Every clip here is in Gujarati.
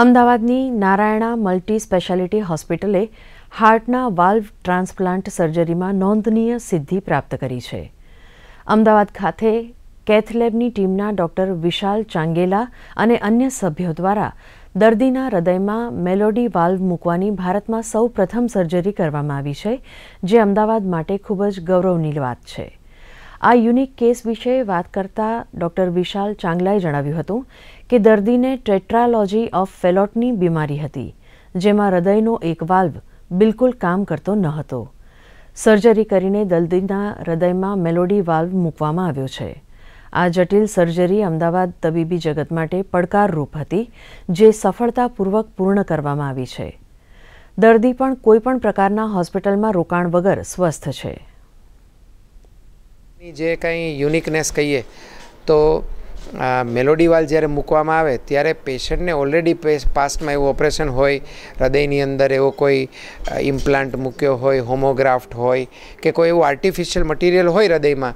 અમદાવાદની નારાયણા મલ્ટી સ્પેશિયાલિટી હોસ્પિટલે હાર્ટના વાલ્વ ટ્રાન્સપ્લાન્ટ સર્જરીમાં નોંધનીય સિદ્ધિ પ્રાપ્ત કરી છે અમદાવાદ ખાતે કેથલેબની ટીમના ડોક્ટર વિશાલ ચાંગેલા અને અન્ય સભ્યો દ્વારા દર્દીના હૃદયમાં મેલોડી વાલ્વ મૂકવાની ભારતમાં સૌ પ્રથમ સર્જરી કરવામાં આવી છે જે અમદાવાદ માટે ખૂબ જ ગૌરવની વાત છે આ યુનિક કેસ વિશે વાત કરતા ડૉક્ટર વિશાલ ચાંગલાએ જણાવ્યું હતું કે દર્દીને ટેટ્રાલોજી ઓફ ફેલોટની બીમારી હતી જેમાં હૃદયનો એક વાલ્વ બિલકુલ કામ કરતો ન હતો સર્જરી કરીને દર્દીના હૃદયમાં મેલોડી વાલ્વ મૂકવામાં આવ્યો છે આ જટિલ સર્જરી અમદાવાદ તબીબી જગત માટે પડકારરૂપ હતી જે સફળતાપૂર્વક પૂર્ણ કરવામાં આવી છે દર્દી પણ કોઈપણ પ્રકારના હોસ્પિટલમાં રોકાણ વગર સ્વસ્થ છે જે કંઈ યુનિકનેસ કહીએ તો મેલોડીવાલ જ્યારે મૂકવામાં આવે ત્યારે પેશન્ટને ઓલરેડી પાસ્ટમાં એવું ઓપરેશન હોય હૃદયની અંદર એવો કોઈ ઇમ્પ્લાન્ટ મૂક્યો હોય હોમોગ્રાફ્ટ હોય કે કોઈ એવું આર્ટિફિશિયલ મટીરિયલ હોય હૃદયમાં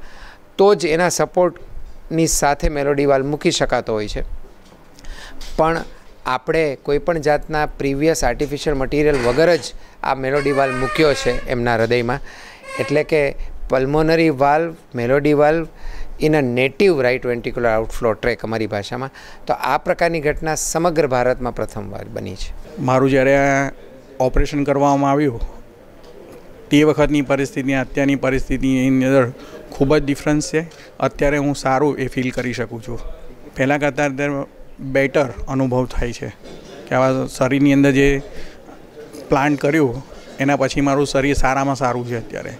તો જ એના સપોર્ટની સાથે મેલોડીવાલ મૂકી શકાતો હોય છે પણ આપણે કોઈપણ જાતના પ્રીવિયસ આર્ટિફિશિયલ મટીરિયલ વગર જ આ મેલોડીવાલ મૂક્યો છે એમના હૃદયમાં એટલે કે pulmonary valve melody valve in a native right ventricular outflow tract અમારી ભાષામાં તો આ પ્રકારની ઘટના સમગ્ર ભારતમાં પ્રથમવાર બની છે મારું જ્યારે ઓપરેશન કરવામાં આવ્યું તે વખતની પરિસ્થિતિ અત્યારની પરિસ્થિતિની અંદર ખૂબ જ ડિફરન્સ છે અત્યારે હું સારું એ ફીલ કરી શકું છું પહેલાં કરતાં અત્યારે બેટર અનુભવ થાય છે કે આવા શરીરની અંદર જે પ્લાન્ટ કર્યું એના પછી મારું શરીર સારામાં સારું છે અત્યારે